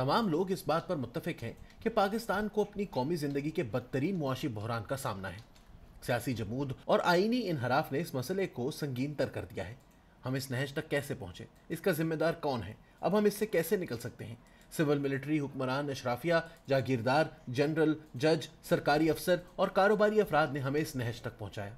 तमाम लोग इस बात पर मुतफिक हैं कि पाकिस्तान को अपनी कौमी जिंदगी के बदतरीन मुआशी बहरान का सामना है सियासी जमूद और आइनी इनहराफ ने इस मसले को संगीन तर कर दिया है हम इस नहज तक कैसे पहुंचे इसका जिम्मेदार कौन है अब हम इससे कैसे निकल सकते हैं सिविल मिलिट्री हुक्मरान अशराफिया जागीरदार जनरल जज सरकारी अफसर और कारोबारी अफराद ने हमें इस नहज तक पहुंचाया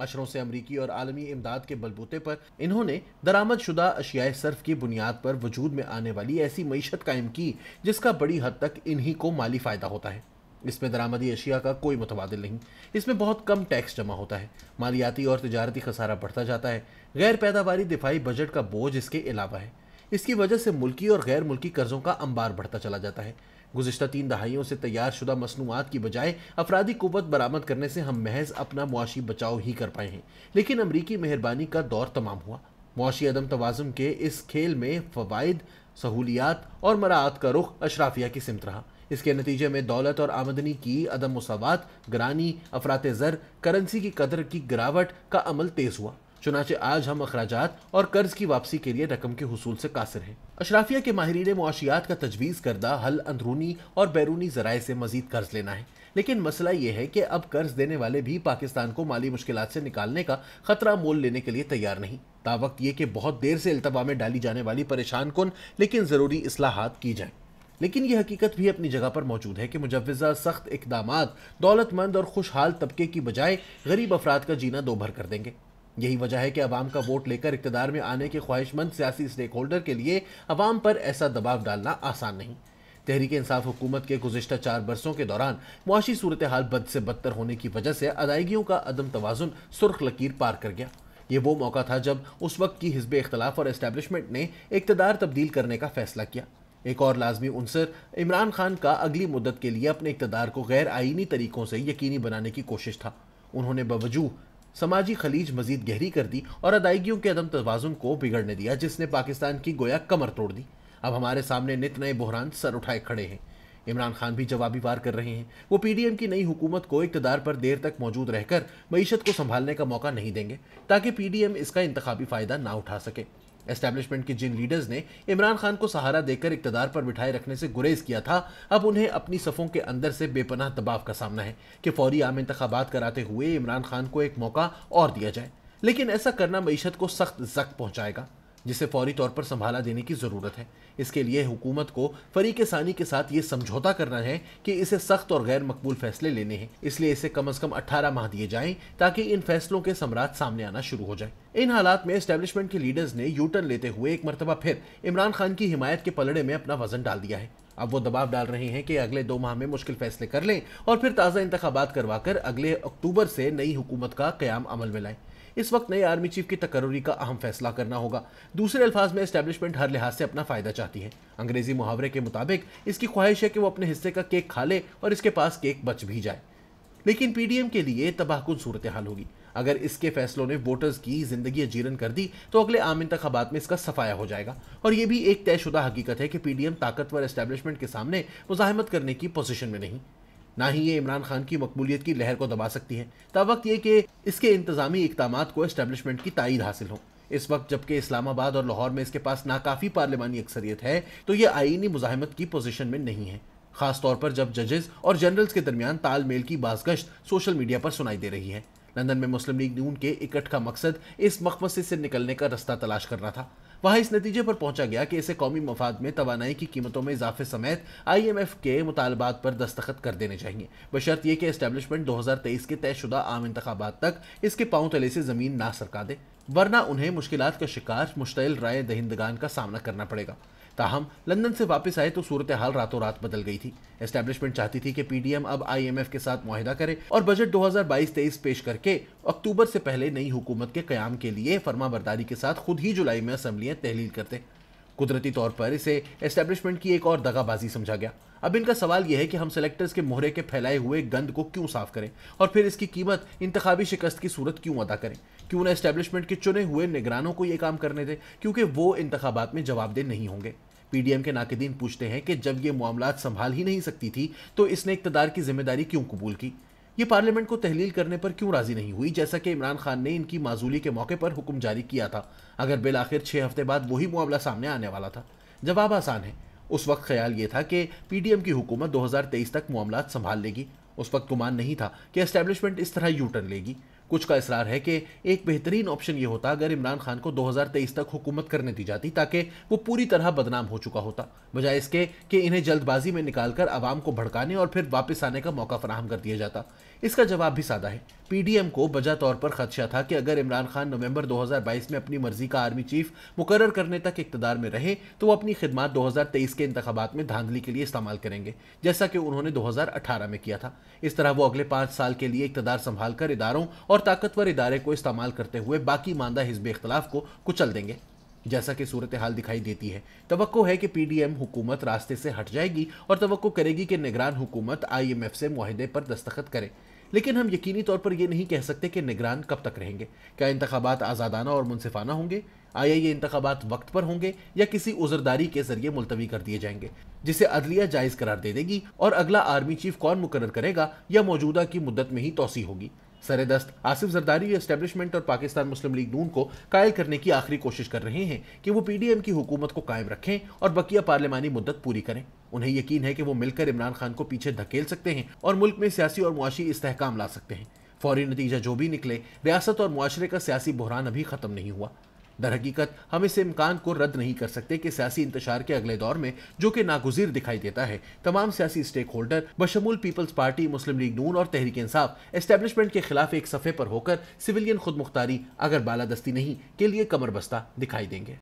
अशरों से अमरीकी और आलमी इमदाद के बलबूते पर इन्होंने दरामद शुदा अशियाए सर्फ की बुनियाद पर वजूद में आने वाली ऐसी मीशत कायम की जिसका बड़ी हद तक इन्हीं को माली फ़ायदा होता है इसमें दरामदी अशिया का कोई मुतबाद नहीं इसमें बहुत कम टैक्स जमा होता है मालियाती और तजारती खसारा बढ़ता जाता है गैर पैदावारी दिफाई बजट का बोझ इसके अलावा है इसकी वजह से मुल्की और गैर मुल्की कर्जों का अंबार बढ़ता चला जाता है गुजशत तीन दहाइयों से तैयार शुदा मसनूआत की बजाय अफराधी कुत बरामद करने से हम महज अपना मुआशी बचाव ही कर पाए हैं लेकिन अमरीकी मेहरबानी का दौर तमाम हुआ मुआशी अदम तोज़ुन के इस खेल में फ़वाद सहूलियात और मराहत का रुख अशराफिया की सिमत रहा इसके नतीजे में दौलत और आमदनी की अदम मसावत गरानी अफरात ज़र करेंसी की कदर की गिरावट का अमल तेज़ हुआ चुनाचे आज हम अखराज और कर्ज की वापसी के लिए रकम के हसूल से कासर हैं अशराफिया के माहरीन मुआशियात का तजवीज़ करदा हल अंदरूनी और बैरूनी जराए से मजीद कर्ज लेना है लेकिन मसला यह है कि अब कर्ज देने वाले भी पाकिस्तान को माली मुश्किल से निकालने का खतरा मोल लेने के लिए तैयार नहीं वक्त ये कि बहुत देर से अल्तबा में डाली जाने वाली परेशान कन लेकिन ज़रूरी असलाहत की जाएँ लेकिन यह हकीकत भी अपनी जगह पर मौजूद है कि मुजवज़ा सख्त इकदाम दौलतमंद और खुशहाल तबके की बजाय गरीब अफराद का जीना दोभर कर देंगे यही वजह है कि अवाम का वोट लेकर इकतदार में आने के ख्वाहिशमंद सियासी स्टेक होल्डर के लिए अवाम पर ऐसा दबाव डालना आसान नहीं तहरीक इंसाफ हुकूमत के गुजशत चार बरसों के दौरान मुआशी सूरत हाल बद से बदतर होने की वजह से अदायगियों का अदम तोज़ुन सुर्ख लकीर पार कर गया ये वो मौका था जब उस वक्त की हिजब इख्तलाफ और इस्टेबलिशमेंट ने इकतदार तब्दील करने का फैसला किया एक और लाजमी अनसर इमरान खान का अगली मुद्दत के लिए अपने इकतदार को गैर आइनी तरीक़ों से यकीनी बनाने की कोशिश था उन्होंने बवजूह समाजी खलीज मजीद गहरी कर दी और अदायगियों के अदम तोज़ुन को बिगड़ने दिया जिसने पाकिस्तान की गोया कमर तोड़ दी अब हमारे सामने नित नए बहरान सर उठाए खड़े हैं इमरान खान भी जवाबी वार कर रहे हैं वो पीडीएम की नई हुकूमत को इकतदार पर देर तक मौजूद रहकर मीशत को संभालने का मौका नहीं देंगे ताकि पीडीएम इसका इंतबी फ़ायदा ना उठा सके एस्टैब्लिशमेंट के जिन लीडर्स ने इमरान खान को सहारा देकर इकतदार पर बिठाए रखने से गुरेज किया था अब उन्हें अपनी सफ़ों के अंदर से बेपनाह दबाव का सामना है कि फौरी आम इंतबात कराते हुए इमरान खान को एक मौका और दिया जाए लेकिन ऐसा करना मीशत को सख्त जख्म पहुंचाएगा जिसे फौरी तौर पर संभाला देने की ज़रूरत है इसके लिए हुकूमत को फरीक सानी के साथ ये समझौता करना है कि इसे सख्त और गैर मकबूल फैसले लेने हैं इसलिए इसे कम अज़ कम अट्ठारह माह दिए जाएं ताकि इन फैसलों के सम्राट सामने आना शुरू हो जाए इन हालात में एस्टेब्लिशमेंट के लीडर्स ने यूटर्न लेते हुए एक मरतबा फिर इमरान खान की हिमायत के पलड़े में अपना वजन डाल दिया है अब वो दबाव डाल रहे हैं कि अगले दो माह में मुश्किल फैसले कर लें और फिर ताज़ा इंतबात करवाकर अगले अक्टूबर से नई हुकूमत का क्याम अमल में लाएं इस वक्त नए आर्मी चीफ की तकररी का अहम फैसला करना होगा दूसरे अल्फाज में इस्टेब्लिशमेंट हर लिहाज से अपना फ़ायदा चाहती है अंग्रेजी मुहावरे के मुताबिक इसकी ख्वाहिश है कि वो अपने हिस्से का केक खा ले और इसके पास केक बच भी जाए लेकिन पीडीएम के लिए तबाहकुन सूरत हाल होगी अगर इसके फैसलों ने वोटर्स की जिंदगी जीरन कर दी तो अगले आम इंतबात में इसका सफाया हो जाएगा और यह भी एक तयशुदा हकीकत है कि पीडीएम ताकतवर एस्टेब्लिशमेंट के सामने मुजाहमत करने की पोजीशन में नहीं ना ही ये इमरान खान की मकबूलियत की लहर को दबा सकती है तब वक्त ये कि इसके इंतजामी इकदाम को इस्टेब्लिशमेंट की तइद हासिल हो इस वक्त जबकि इस्लामाबाद और लाहौर में इसके पास नाकाफ़ी पार्लियमानी अक्सरियत है तो ये आइनी मुजाहमत की पोजिशन में नहीं है खास तौर पर जब जजेस और जनरल्स के दरमियान तालमेल की बाजगश्त सोशल मीडिया पर सुनाई दे रही है लंदन में मुस्लिम लीग नून के इकट्ठ का मकसद इस मकबसे से निकलने का रास्ता तलाश करना था वहाँ इस नतीजे पर पहुंचा गया कि इसे कौमी मफाद में तोानाई की कीमतों में इजाफे समेत आई एम एफ के मुतालबात पर दस्तखत कर देने चाहिए बशर्त यह कि इस्टेबलिशमेंट दो हज़ार तेईस के तयशुदा आम इंतबात तक इसके पाँव तले से ज़मीन ना सरका दे वरना उन्हें मुश्किल का शिकार मुश्तल राय दहिंदगान का सामना करना पड़ेगा ताहम लंदन से वापस आए तो सूरत हाल रातों रात बदल गई थी एस्टेब्लिशमेंट चाहती थी कि पीडीएम अब आईएमएफ के साथ माहिदा करे और बजट 2022-23 पेश करके अक्टूबर से पहले नई हुकूमत के क्याम के लिए फर्मा बरदारी के साथ खुद ही जुलाई में असम्बलियाँ तहलील करते कुदरती तौर पर इसे एस्टेब्लिशमेंट की एक और दगाबाजी समझा गया अब इनका सवाल यह है कि हम सेलेक्टर्स के मोहरे के फैलाए हुए गंद को क्यों साफ करें और फिर इसकी कीमत इंतबी शिकस्त की सूरत क्यों अदा करें कि उन्हें इस्टेब्लिशमेंट के चुने हुए निगरानों को ये काम करने दें क्योंकि वो इंतबात में जवाबदेह नहीं होंगे पीडीएम के नाकदीन पूछते हैं कि जब ये मामला संभाल ही नहीं सकती थी तो इसने इकतदार की जिम्मेदारी क्यों कबूल की ये पार्लियामेंट को तहलील करने पर क्यों राजी नहीं हुई जैसा कि इमरान खान ने इनकी माजूली के मौके पर हुक्म जारी किया था अगर बिल आखिर छः हफ्ते बाद वही मामला सामने आने वाला था जवाब आसान है उस वक्त ख्याल ये था कि पीडीएम की हुकूमत 2023 तक मामला संभाल लेगी उस वक्त गुमान नहीं था कि एस्टेब्लिशमेंट इस तरह यू टर्न लेगी कुछ का इसरार है कि एक बेहतरीन ऑप्शन ये होता अगर इमरान खान को 2023 तक हुकूमत करने दी जाती ताकि वो पूरी तरह बदनाम हो चुका होता बजाय इसके कि इन्हें जल्दबाजी में निकालकर आवाम को भड़काने और फिर वापस आने का मौका फराहम कर दिया जाता इसका जवाब भी सादा है पीडीएम को बजा तौर पर खदशा था कि अगर इमरान खान नवंबर 2022 में अपनी मर्जी का आर्मी चीफ मुकर करने तक इकतदार में रहे तो वो अपनी खिदमत 2023 के इंतबात में धांधली के लिए इस्तेमाल करेंगे जैसा कि उन्होंने 2018 में किया था इस तरह वो अगले पाँच साल के लिए इकतदार संभाल कर इदारों और ताकतवर इदारे को इस्तेमाल करते हुए बाकी मानदा हिजब इख्तलाफ को कुचल देंगे जैसा कि सूरत हाल दिखाई देती है तो है कि पीडीएम हुकूमत रास्ते से हट जाएगी और तो करेगी कि निगरान हुकूमत आईएमएफ से माहदे पर दस्तखत करे लेकिन हम यकीनी तौर पर यह नहीं कह सकते कि निगरान कब तक रहेंगे क्या इंतबात आज़ादाना और मुनसिफाना होंगे आया ये इंतबात वक्त पर होंगे या किसी उजरदारी के जरिए मुलतवी कर दिए जाएंगे जिसे अदलिया जायज़ करार दे देगी और अगला आर्मी चीफ कौन मुकर करेगा या मौजूदा की मुद्दत में ही तोसी होगी सरदस्त आसिफ जरदारी एस्टेब्लिशमेंट और पाकिस्तान मुस्लिम लीग नून को कायल करने की आखिरी कोशिश कर रहे हैं कि वो पीडीएम की हुकूमत को कायम रखें और बकिया पार्लियामानी मुद्दत पूरी करें उन्हें यकीन है कि वो मिलकर इमरान खान को पीछे धकेल सकते हैं और मुल्क में सियासी और मुआशी इस्तेकाम ला सकते हैं फौरी नतीजा जो भी निकले रियासत और मुआरे का सियासी बहरान अभी खत्म नहीं हुआ दरहकीकत हम इस इम्कान को रद्द नहीं कर सकते कि सियासी इंतजार के अगले दौर में जो कि नागुजीर दिखाई देता है तमाम सियासी स्टेक होल्डर बशमूल पीपल्स पार्टी मुस्लिम लीग नून और तहरीक इंसाफ एस्टेब्लिशमेंट के खिलाफ एक सफ़े पर होकर सिविलियन खुद मुख्तारी अगर बालादस्ती नहीं के लिए कमर बस्ता दिखाई देंगे